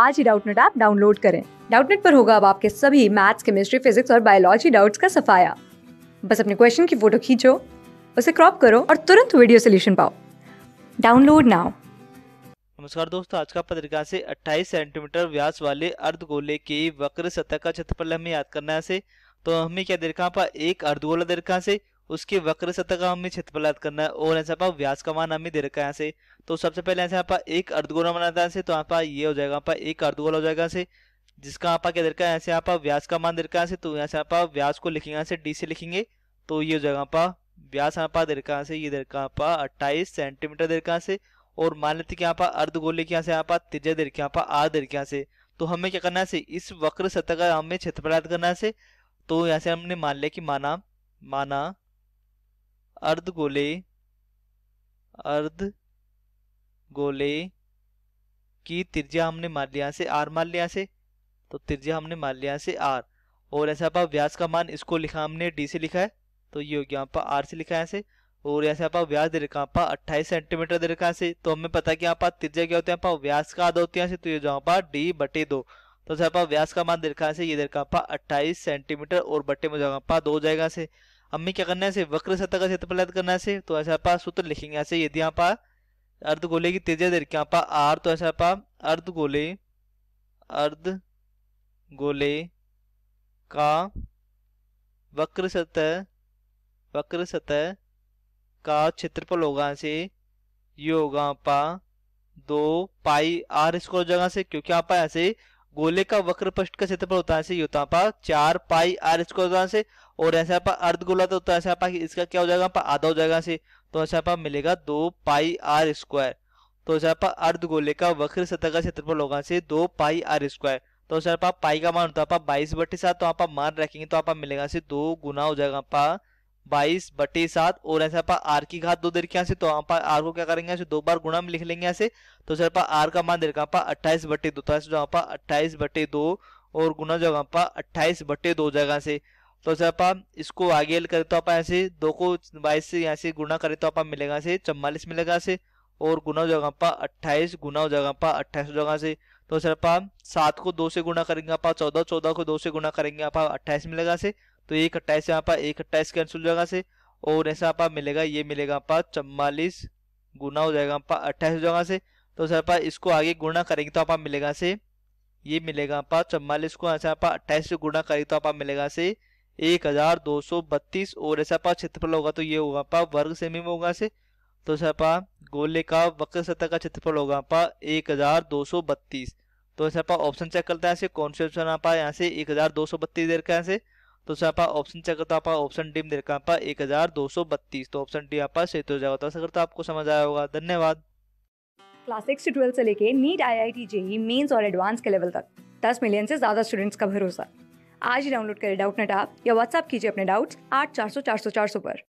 आज ही Doubtnut app download करें डाउटनेट पर होगा अब आपके सभी मैथ्स केमिस्ट्री फिजिक्स और बायोलॉजी डाउट्स का सफाया बस अपने क्वेश्चन की फोटो खींचो उसे क्रॉप करो और तुरंत वीडियो सोल्यूशन पाओ डाउनलोड नाउ नमस्कार दोस्तों आज का पत्रिका से 28 सेंटीमीटर व्यास वाले अर्ध गोले के वक्र सतह का क्षेत्रफल हमें याद करना है से तो हमें क्या देखा पा एक अर्धगोला देखा से उसके वक्र सतह का हमें क्षेत्रफल याद करना है और ऐसे पा व्यास का मान हमें दे रखा है यहाँ से तो सबसे पहले ऐसे यहाँ एक अर्धगोला बनाता है तो यहाँ ये हो जाएगा यहाँ एक अर्धगोला हो जाएगा यहाँ जिसका आपा क्या देखा है ऐसे आप व्यास का मान दे रखा है तो यहाँ से आप व्यास को लिखेंगे यहाँ से डी से लिखेंगे तो ये हो जाएगा आपा व्यास यहाँ दे रखा से ये दे रखा आपा अट्ठाईस सेंटीमीटर दे रखा से और मान लेते कि यहाँ पर अर्धगोले के यहाँ से यहाँ त्रिज्या दे रखी यहाँ पर आर दे रखी यहाँ से तो हमें क्या करना है इस वक्र सतह का हमें क्षेत्रफल करना है तो यहाँ से हमने मान लिया कि माना माना अर्ध गोले अर्ध गोले की त्रिज्या हमने मान लिया से आर मान लिया से तो त्रिज्या हमने मान लिया से आर और ऐसे आप व्यास का मान इसको लिखा हमने डी से लिखा है तो ये हो गया आप आर से लिखा है से और ऐसे आप व्यास दे रखा आप अट्ठाईस सेंटीमीटर दे रखा से तो हमें पता है कि आप त्रिज्या क्या होते हैं आप व्यास का आधा होती है तो ये जहाँ पर डी बटे दो तो ऐसे आप व्यास का मान दे रखा से ये दे रखा अट्ठाईस सेंटीमीटर और बटे में जगह पा दो जाएगा से हमें क्या करना है वक्र सतह का क्षेत्रफल याद करना है तो ऐसा पा सूत्र लिखेंगे ऐसे यदि यहाँ पा अर्ध गोले की तेजा दे रखी पा आर तो ऐसा पा अर्ध गोले अर्ध गोले का वक्र सतह वक्र सतह का क्षेत्रफल होगा ऐसे ये होगा पा दो पाई आर स्क्वायर जगह से क्योंकि आप ऐसे गोले का वक्र पृष्ठ का क्षेत्रफल होता है ऐसे होता है चार पाई आर स्क्वायर से और ऐसे आप अर्ध गोला तो होता है ऐसे आपका इसका क्या हो जाएगा आप आधा हो जाएगा से तो ऐसे आप मिलेगा दो पाई आर स्क्वायर तो ऐसे आप अर्ध गोले का वक्र सतह का क्षेत्रफल होगा से दो पाई आर स्क्वायर तो ऐसे आप पाई का मान होता है आप बाईस बटे सात तो आप मान रखेंगे तो आप मिलेगा से दो गुना हो जाएगा आप बाईस बटे सात और ऐसे आप आर की घात दो देर के यहाँ से तो यहाँ आर को क्या करेंगे दो बार गुणा में लिख लेंगे यहाँ से तो सर पा आर का मान देखा का पा अट्ठाईस बटे दो तो पा अट्ठाईस बटे दो और गुना जगह पा अट्ठाईस बटे दो जगह से तो सर पा इसको आगे करे तो आप ऐसे से दो को बाईस से यहाँ से गुना करे तो आप मिलेगा से चम्बालीस मिलेगा से और गुना जगह पा अट्ठाईस गुना जगह पा अट्ठाईस जगह से तो सर पा सात को दो से गुना करेंगे आप चौदह चौदह को दो से गुना करेंगे आप अट्ठाईस मिलेगा से तो एक अट्ठाईस यहाँ पर एक अट्ठाईस कैंसिल जाएगा से और ऐसा आपका मिलेगा ये मिलेगा आप चम्बालीस गुना हो जाएगा आप अट्ठाईस हो जाएगा से तो सर पा इसको आगे गुणा करेंगे तो आप मिलेगा से ये मिलेगा आप चम्बालीस को ऐसे आप अट्ठाईस से गुणा करेंगे तो आप मिलेगा से एक हजार दो सौ बत्तीस और ऐसा पा क्षेत्रफल होगा तो ये होगा पा वर्ग सेमी में होगा से तो सर पा गोले का वक्र सतह का क्षेत्रफल होगा आपका एक हजार दो सौ बत्तीस तो ऐसा ऑप्शन चेक करते हैं कौन से ऑप्शन आप यहाँ से एक हजार दो सौ बत्तीस देर का यहाँ से तो आप ऑप्शन चेक करता आप ऑप्शन डी में देखा आप एक हजार दो सौ बत्तीस तो ऑप्शन डी आप सही हो जाएगा तो करता तो आपको समझ आया होगा धन्यवाद क्लास सिक्स से ट्वेल्थ से लेके NEET I I T JEE mains और एडवांस के लेवल तक दस मिलियन से ज्यादा स्टूडेंट्स का भरोसा आज ही डाउनलोड करें डाउट नेट आप या व्हाट्सअप कीजिए अपने डाउट्स आठ चार सौ चार सौ चार सौ पर